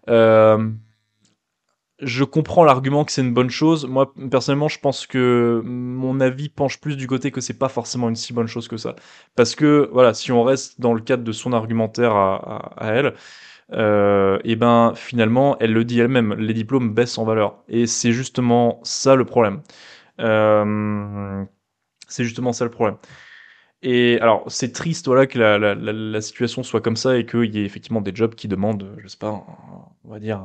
euh, je comprends l'argument que c'est une bonne chose. Moi, personnellement, je pense que mon avis penche plus du côté que c'est pas forcément une si bonne chose que ça. Parce que, voilà, si on reste dans le cadre de son argumentaire à, elle, euh, et eh ben finalement, elle le dit elle-même, les diplômes baissent en valeur. Et c'est justement ça le problème. Euh, c'est justement ça le problème. Et alors, c'est triste voilà, que la, situation soit comme ça et qu'il y ait effectivement des jobs qui demandent, je sais pas, on va dire,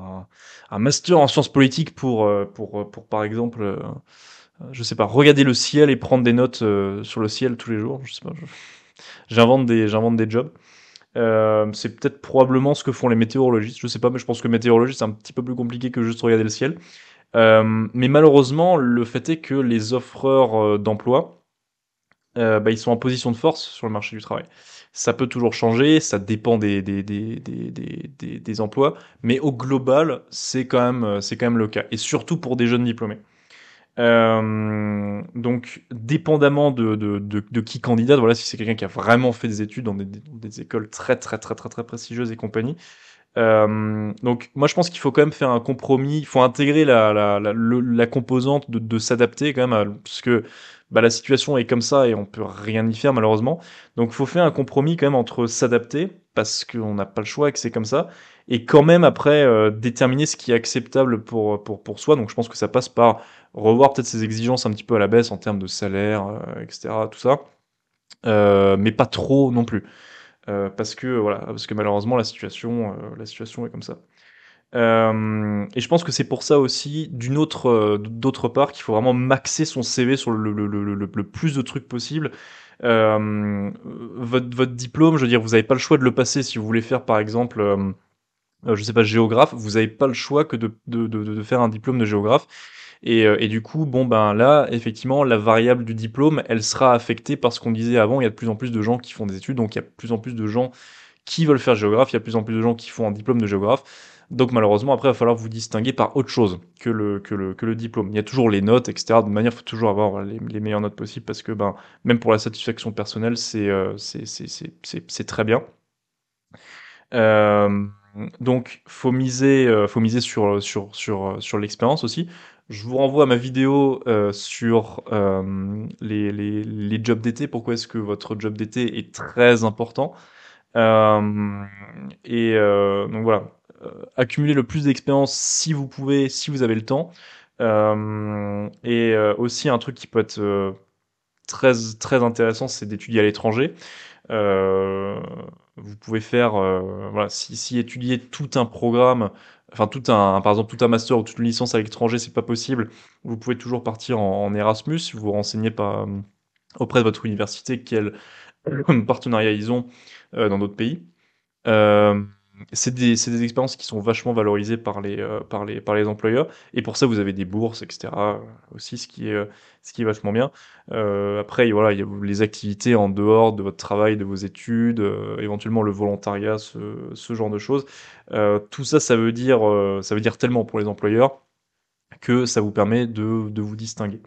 un, master en sciences politiques pour, euh, pour, euh, pour par exemple, euh, je sais pas, regarder le ciel et prendre des notes sur le ciel tous les jours. Je sais pas, j'invente des, des jobs. c'est peut-être probablement ce que font les météorologistes. Je sais pas, mais je pense que météorologiste, c'est un petit peu plus compliqué que juste regarder le ciel. mais malheureusement, le fait est que les offreurs d'emploi euh, bah, ils sont en position de force sur le marché du travail. Ça peut toujours changer, ça dépend des, des, des, des, des emplois, mais au global, c'est quand, même, euh, quand même le cas, et surtout pour des jeunes diplômés. Euh, donc, dépendamment de, de, de, de, qui candidate, voilà, si c'est quelqu'un qui a vraiment fait des études dans des, des écoles très, très, très, très, très prestigieuses et compagnie. donc, moi, je pense qu'il faut quand même faire un compromis. Il faut intégrer la, la, composante de, de s'adapter quand même, à, parce que bah, la situation est comme ça et on peut rien y faire malheureusement. Donc faut faire un compromis quand même entre s'adapter parce qu'on n'a pas le choix et que c'est comme ça et quand même après euh, déterminer ce qui est acceptable pour, pour, pour soi. Donc je pense que ça passe par revoir peut-être ses exigences un petit peu à la baisse en termes de salaire, euh, etc. Tout ça, euh, mais pas trop non plus. Euh, parce que voilà, parce que malheureusement la situation, la situation est comme ça. Euh, et je pense que c'est pour ça aussi, d'une autre, euh, d'autre part, qu'il faut vraiment maxer son CV sur le, le, le, le plus de trucs possible. Euh, votre, votre, diplôme, je veux dire, vous n'avez pas le choix de le passer si vous voulez faire, par exemple, je sais pas, géographe. Vous n'avez pas le choix que de, de, faire un diplôme de géographe. Et, et, du coup, bon ben là, effectivement, la variable du diplôme, elle sera affectée par ce qu'on disait avant. Il y a de plus en plus de gens qui font des études, donc il y a de plus en plus de gens qui veulent faire géographe. Il y a de plus en plus de gens qui font un diplôme de géographe donc malheureusement, après, il va falloir vous distinguer par autre chose que le, que le, que le diplôme. Il y a toujours les notes, etc. De manière, il faut toujours avoir les, meilleures notes possibles parce que ben, même pour la satisfaction personnelle, c'est euh, c'est c'est très bien. Euh, donc, faut miser, euh, faut miser sur, sur, sur, sur l'expérience aussi. Je vous renvoie à ma vidéo euh, sur les, les, les, jobs d'été, pourquoi est-ce que votre job d'été est très important. et donc voilà, euh, accumuler le plus d'expérience si vous pouvez, si vous avez le temps. Euh, et euh, aussi un truc qui peut être très très intéressant, c'est d'étudier à l'étranger. vous pouvez faire, voilà, si, étudier tout un programme, enfin tout un, par exemple tout un master ou toute une licence à l'étranger, c'est pas possible. Vous pouvez toujours partir en, Erasmus. Vous vous renseignez pas auprès de votre université quel partenariat ils ont dans d'autres pays c'est des, des, expériences qui sont vachement valorisées par les, euh, par, les, par les employeurs. Et pour ça, vous avez des bourses, etc. aussi, ce qui est, euh, ce qui est vachement bien. Euh, après, voilà, il y a les activités en dehors de votre travail, de vos études, euh, éventuellement le volontariat, ce, ce genre de choses. tout ça, ça veut, dire, ça veut dire tellement pour les employeurs que ça vous permet de, de vous distinguer.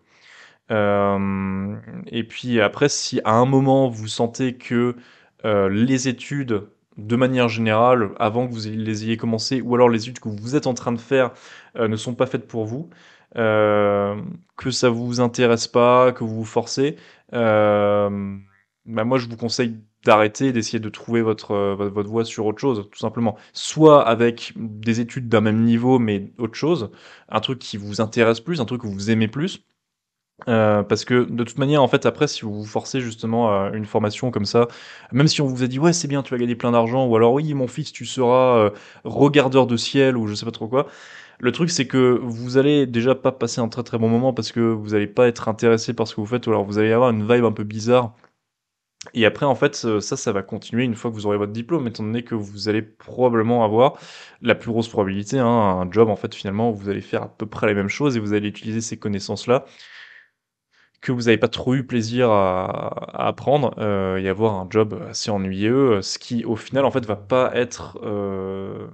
et puis après, si à un moment vous sentez que les études de manière générale, avant que vous les ayez commencé, ou alors les études que vous êtes en train de faire euh, ne sont pas faites pour vous, euh, que ça vous intéresse pas, que vous vous forcez, euh, bah, moi je vous conseille d'arrêter, d'essayer de trouver votre, euh, votre, votre voie sur autre chose, tout simplement. Soit avec des études d'un même niveau, mais autre chose, un truc qui vous intéresse plus, un truc que vous aimez plus, euh, parce que de toute manière, en fait, après, si vous vous forcez justement à une formation comme ça, même si on vous a dit ouais c'est bien, tu vas gagner plein d'argent, ou alors oui mon fils tu seras euh, regardeur de ciel ou je sais pas trop quoi. Le truc c'est que vous allez déjà pas passer un très très bon moment parce que vous allez pas être intéressé par ce que vous faites, ou alors vous allez avoir une vibe un peu bizarre. Et après, en fait, euh, ça, ça va continuer une fois que vous aurez votre diplôme, étant donné que vous allez probablement avoir la plus grosse probabilité, hein, un job, en fait, finalement, où vous allez faire à peu près les mêmes choses et vous allez utiliser ces connaissances-là que vous n'avez pas trop eu plaisir à, apprendre euh, et avoir un job assez ennuyeux, euh, ce qui au final en fait va pas être euh,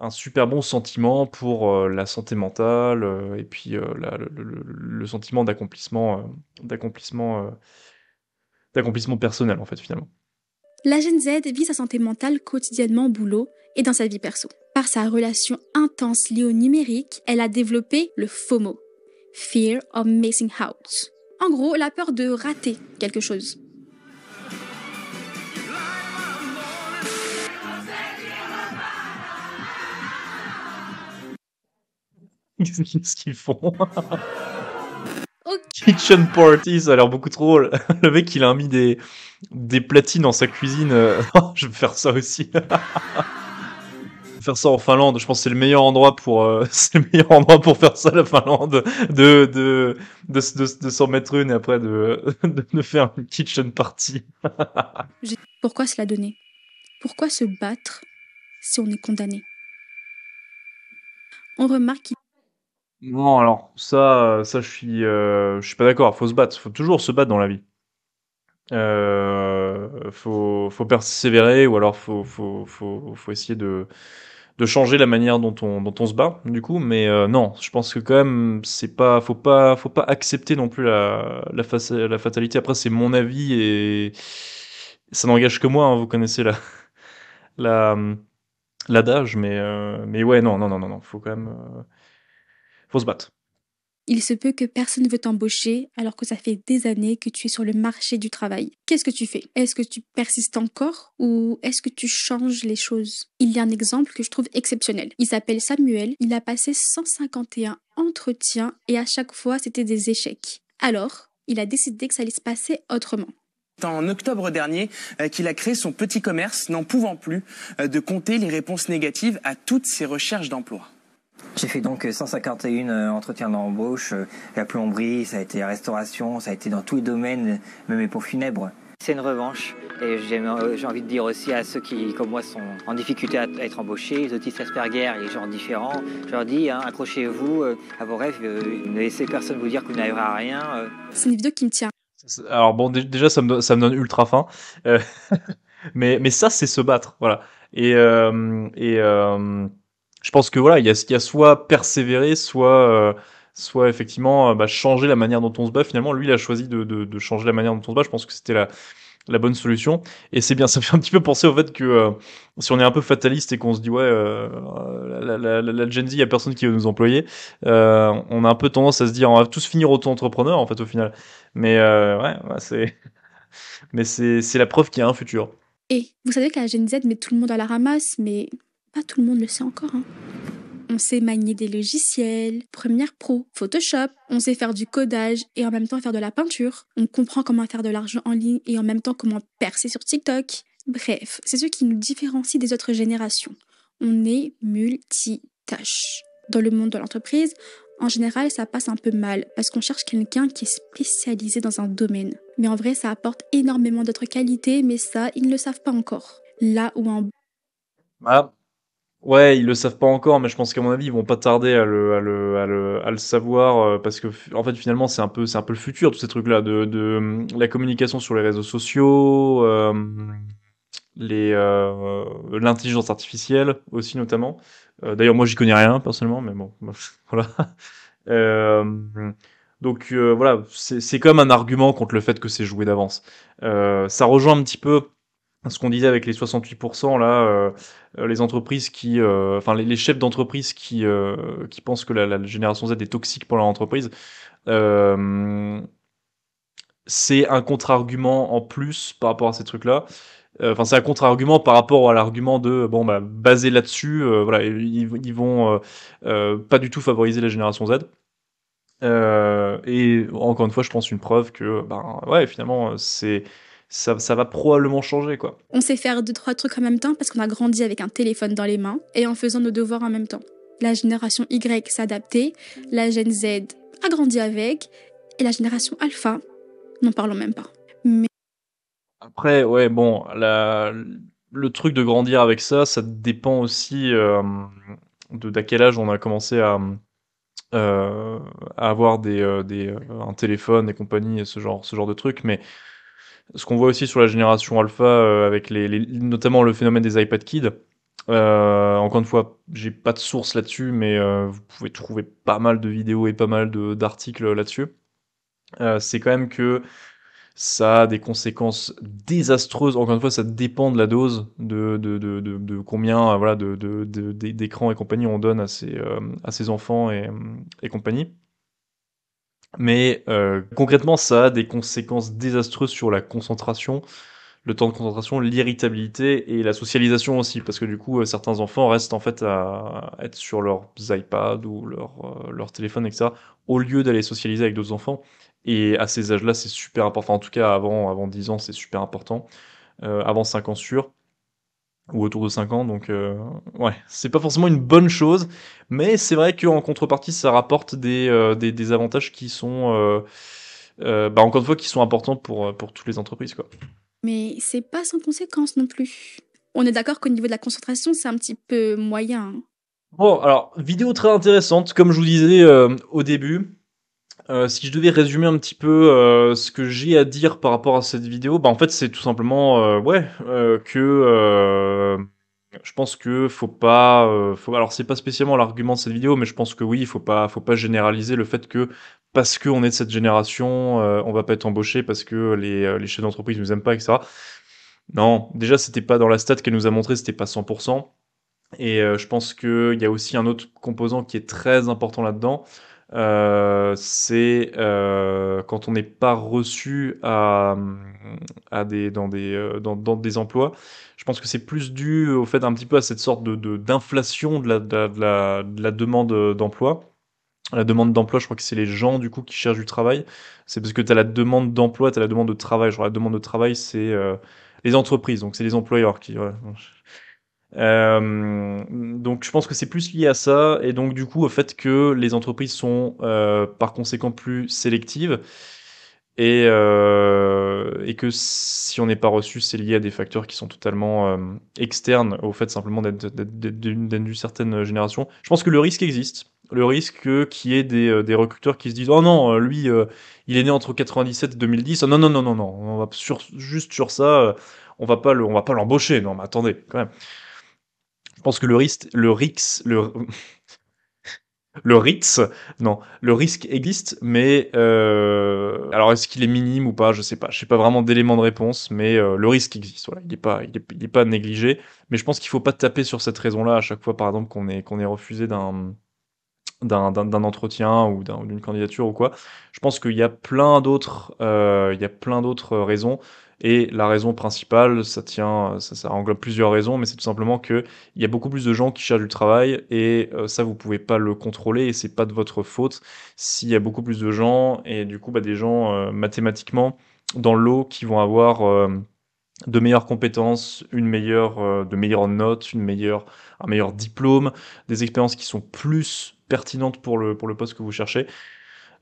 un super bon sentiment pour euh, la santé mentale et puis le, sentiment d'accomplissement, d'accomplissement, d'accomplissement personnel en fait finalement. La Gen Z vit sa santé mentale quotidiennement au boulot et dans sa vie perso. Par sa relation intense liée au numérique, elle a développé le FOMO, Fear of Missing Out en gros, la peur de rater quelque chose. Qu'est-ce qu'ils font Kitchen Party, ça a l'air beaucoup trop drôle. Le mec, il a mis des, platines dans sa cuisine. Oh, je vais faire ça aussi faire ça en Finlande. Je pense que c'est le meilleur endroit pour euh, c'est le meilleur endroit pour faire ça la Finlande de de de, de, s'en mettre une et après de, de, de faire une kitchen party. Pourquoi se la donner Pourquoi se battre si on est condamné On remarque qu'il non, alors ça, ça je suis, euh, je suis pas d'accord. Faut se battre, faut toujours se battre dans la vie. Euh, faut, faut persévérer ou alors faut, faut, faut, faut essayer de, de changer la manière dont on, dont on se bat du coup mais euh, non je pense que quand même c'est pas faut pas faut pas accepter non plus la la, face la fatalité après c'est mon avis et ça n'engage que moi hein. vous connaissez la la l'adage mais euh, mais ouais non non non non non faut quand même euh, faut se battre il se peut que personne ne veut t'embaucher alors que ça fait des années que tu es sur le marché du travail. Qu'est-ce que tu fais Est-ce que tu persistes encore ou est-ce que tu changes les choses Il y a un exemple que je trouve exceptionnel. Il s'appelle Samuel. Il a passé 151 entretiens et à chaque fois c'était des échecs. Alors, il a décidé que ça allait se passer autrement C'est en octobre dernier euh, qu'il a créé son petit commerce, n'en pouvant plus euh, de compter les réponses négatives à toutes ses recherches d'emploi. J'ai fait donc 151 euh, euh, entretiens d'embauche, euh, la plomberie, ça a été la restauration, ça a été dans tous les domaines, même les funèbres. C'est une revanche et j'ai envie de dire aussi à ceux qui, comme moi, sont en difficulté à être embauchés, les autistes Asperger et les gens différents, je leur dis hein, accrochez-vous à vos rêves, ne laissez personne vous dire que vous n'arriverez à rien. C'est une vidéo qui me tient. Alors bon, déjà ça me, ça me donne ultra faim, mais, mais ça c'est se battre, voilà. Et, et je pense que voilà, il y a, y a soit persévérer, soit euh, soit effectivement euh, bah, changer la manière dont on se bat. Finalement, lui, il a choisi de, de, de changer la manière dont on se bat. Je pense que c'était la, la bonne solution. Et c'est bien, ça fait un petit peu penser au fait que euh, si on est un peu fataliste et qu'on se dit ouais, la, la, la, Gen Z, il y a personne qui veut nous employer, euh, on a un peu tendance à se dire on va tous finir auto entrepreneurs en fait au final. Mais ouais, bah, c'est mais c'est c'est la preuve qu'il y a un futur. Et vous savez que la Gen Z met tout le monde à la ramasse, mais pas tout le monde le sait encore. Hein. On sait manier des logiciels, Premiere Pro, Photoshop, on sait faire du codage et en même temps faire de la peinture. On comprend comment faire de l'argent en ligne et en même temps comment percer sur TikTok. Bref, c'est ce qui nous différencie des autres générations. On est multitâche. Dans le monde de l'entreprise, en général, ça passe un peu mal parce qu'on cherche quelqu'un qui est spécialisé dans un domaine. Mais en vrai, ça apporte énormément d'autres qualités, mais ça, ils ne le savent pas encore. Là où en... Voilà, ah, Ouais, ils le savent pas encore, mais je pense qu'à mon avis, ils vont pas tarder à le, à le, à le, à le savoir, euh, parce que en fait, finalement, c'est un peu, c'est un peu le futur, tous ces trucs-là, de, de, euh, la communication sur les réseaux sociaux, euh, les, l'intelligence artificielle aussi notamment. D'ailleurs, moi, j'y connais rien personnellement, mais bon, voilà. donc voilà, c'est comme un argument contre le fait que c'est joué d'avance. ça rejoint un petit peu ce qu'on disait avec les 68% là, euh, euh, les entreprises qui, euh, enfin les, chefs d'entreprise qui qui pensent que la, génération Z est toxique pour leur entreprise, c'est un contre-argument en plus par rapport à ces trucs-là. Enfin, c'est un contre-argument par rapport à l'argument de bon bah basé là-dessus, voilà, ils, ils vont pas du tout favoriser la génération Z. et encore une fois, je pense une preuve que ben ouais, finalement c'est ça, va probablement changer quoi. On sait faire deux trois trucs en même temps parce qu'on a grandi avec un téléphone dans les mains et en faisant nos devoirs en même temps. La génération Y s'est la Gen Z a grandi avec et la génération Alpha, n'en parlons même pas. Mais... Après, ouais, bon, le truc de grandir avec ça, ça dépend aussi euh, de d'à quel âge on a commencé à, euh, avoir des, euh, un téléphone et compagnie et ce genre, ce genre de trucs, mais ce qu'on voit aussi sur la génération alpha euh, avec les, notamment le phénomène des iPad Kids. Euh, encore une fois, j'ai pas de source là-dessus, mais euh, vous pouvez trouver pas mal de vidéos et pas mal d'articles là-dessus. c'est quand même que ça a des conséquences désastreuses. Encore une fois, ça dépend de la dose, de, de, de, de combien voilà, de de, et compagnie on donne à ces, à ces enfants et, et compagnie. Mais euh, concrètement, ça a des conséquences désastreuses sur la concentration, le temps de concentration, l'irritabilité et la socialisation aussi, parce que du coup, euh, certains enfants restent en fait à être sur leurs iPads ou leur, euh, leur téléphone, etc., au lieu d'aller socialiser avec d'autres enfants. Et à ces âges-là, c'est super important. en tout cas, avant, avant 10 ans, c'est super important. avant 5 ans sûr ou autour de 5 ans. Donc euh, ouais, c'est pas forcément une bonne chose, mais c'est vrai qu'en contrepartie, ça rapporte des, euh, avantages qui sont, euh, bah encore une fois, qui sont importants pour, pour toutes les entreprises. Quoi. Mais c'est pas sans conséquence non plus. On est d'accord qu'au niveau de la concentration, c'est un petit peu moyen. Hein. Bon, alors, vidéo très intéressante, comme je vous disais au début. Euh, si je devais résumer un petit peu euh, ce que j'ai à dire par rapport à cette vidéo, bah en fait c'est tout simplement euh, ouais que je pense que faut pas faut alors c'est pas spécialement l'argument de cette vidéo mais je pense que oui, il faut pas faut pas généraliser le fait que parce qu'on est de cette génération, on va pas être embauché parce que les, les chefs d'entreprise nous aiment pas etc. Non, déjà c'était pas dans la stat qu'elle nous a montré, c'était pas 100%. Et je pense qu'il y a aussi un autre composant qui est très important là-dedans. Euh, c'est euh, quand on n'est pas reçu à, à des, dans, des, euh, dans, dans, des emplois. Je pense que c'est plus dû au fait un petit peu à cette sorte de d'inflation de, la, de, la, de, la, la demande euh, d'emploi. La demande d'emploi, je crois que c'est les gens du coup qui cherchent du travail. C'est parce que tu as la demande d'emploi, tu as la demande de travail. Genre la demande de travail, c'est les entreprises, donc c'est les employeurs qui. Ouais. Euh, donc je pense que c'est plus lié à ça et donc du coup au fait que les entreprises sont euh, par conséquent plus sélectives et, euh, et que si on n'est pas reçu c'est lié à des facteurs qui sont totalement euh, externes au fait simplement d'être d'une certaine génération. Je pense que le risque existe. Le risque qu'il y ait des, euh, des, recruteurs qui se disent Oh non, lui, il est né entre 97 et 2010. Oh ah non, non, non, non, non. On va sur, juste sur ça, on va pas on va pas l'embaucher. Non, mais attendez, quand même. Je pense que le risque, le RIX, le, le non, le risque existe, mais euh, alors est-ce qu'il est minime ou pas, je sais pas, je sais pas vraiment d'éléments de réponse, mais euh, le risque existe, voilà, il n'est pas, il est, pas négligé, mais je pense qu'il faut pas taper sur cette raison-là à chaque fois, par exemple, qu'on est, qu'on est refusé d'un d'un entretien ou d'une candidature ou quoi. Je pense qu'il y a plein d'autres, euh, il y a plein d'autres raisons. Et la raison principale, ça tient, ça, ça englobe plusieurs raisons, mais c'est tout simplement que il y a beaucoup plus de gens qui cherchent du travail et euh, ça vous pouvez pas le contrôler et c'est pas de votre faute s'il y a beaucoup plus de gens et du coup bah des gens euh, mathématiquement dans l'eau qui vont avoir euh, de meilleures compétences, une meilleure, de meilleures notes, une meilleure, un meilleur diplôme, des expériences qui sont plus pertinentes pour le pour le poste que vous cherchez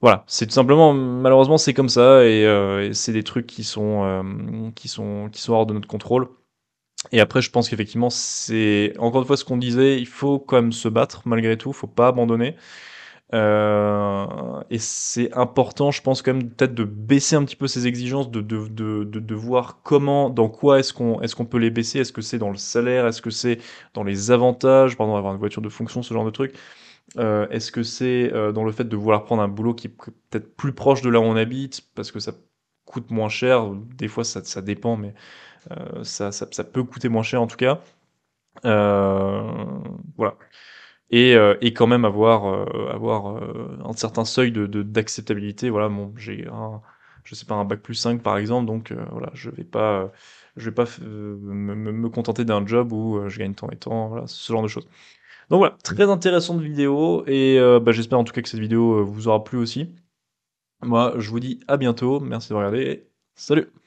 voilà, c'est tout simplement malheureusement c'est comme ça et, euh, c'est des trucs qui sont euh, qui sont qui sont hors de notre contrôle. Et après, je pense qu'effectivement, c'est encore une fois ce qu'on disait, il faut quand même se battre malgré tout, faut pas abandonner. Euh, et c'est important, je pense quand même peut-être de baisser un petit peu ces exigences, de de, de, de, de voir comment, dans quoi est-ce qu'on est-ce qu'on peut les baisser, est-ce que c'est dans le salaire, est-ce que c'est dans les avantages, pardon, avoir une voiture de fonction, ce genre de truc. Euh, est-ce que c'est euh, dans le fait de vouloir prendre un boulot qui est peut-être plus proche de là où on habite, parce que ça coûte moins cher Des fois, ça, dépend, mais euh, ça, peut coûter moins cher en tout cas. voilà. Et, quand même avoir, un certain seuil d'acceptabilité. De, voilà, bon, j'ai un, je sais pas, un bac plus 5 par exemple, donc voilà, je vais pas je vais pas me, contenter d'un job où je gagne tant et tant, voilà, ce genre de choses. Donc voilà, très intéressante vidéo et euh, bah, j'espère en tout cas que cette vidéo euh, vous aura plu aussi. Moi, je vous dis à bientôt. Merci de regarder. Salut